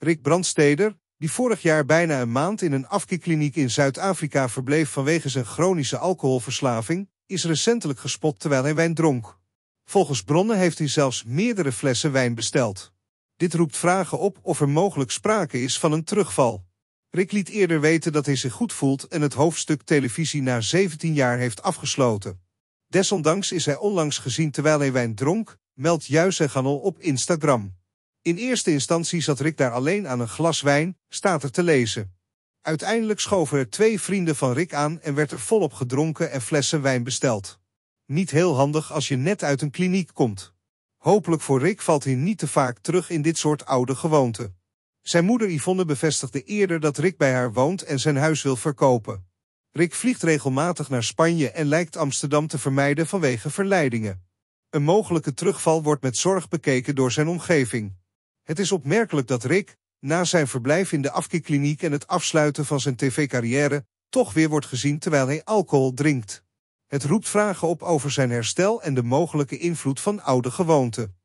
Rick Brandsteder, die vorig jaar bijna een maand in een afkikkliniek in Zuid-Afrika verbleef vanwege zijn chronische alcoholverslaving, is recentelijk gespot terwijl hij wijn dronk. Volgens bronnen heeft hij zelfs meerdere flessen wijn besteld. Dit roept vragen op of er mogelijk sprake is van een terugval. Rick liet eerder weten dat hij zich goed voelt en het hoofdstuk televisie na 17 jaar heeft afgesloten. Desondanks is hij onlangs gezien terwijl hij wijn dronk, meldt Juis en Ganol op Instagram. In eerste instantie zat Rick daar alleen aan een glas wijn, staat er te lezen. Uiteindelijk schoven er twee vrienden van Rick aan en werd er volop gedronken en flessen wijn besteld. Niet heel handig als je net uit een kliniek komt. Hopelijk voor Rick valt hij niet te vaak terug in dit soort oude gewoonten. Zijn moeder Yvonne bevestigde eerder dat Rick bij haar woont en zijn huis wil verkopen. Rick vliegt regelmatig naar Spanje en lijkt Amsterdam te vermijden vanwege verleidingen. Een mogelijke terugval wordt met zorg bekeken door zijn omgeving. Het is opmerkelijk dat Rick, na zijn verblijf in de afkikkliniek en het afsluiten van zijn tv-carrière, toch weer wordt gezien terwijl hij alcohol drinkt. Het roept vragen op over zijn herstel en de mogelijke invloed van oude gewoonten.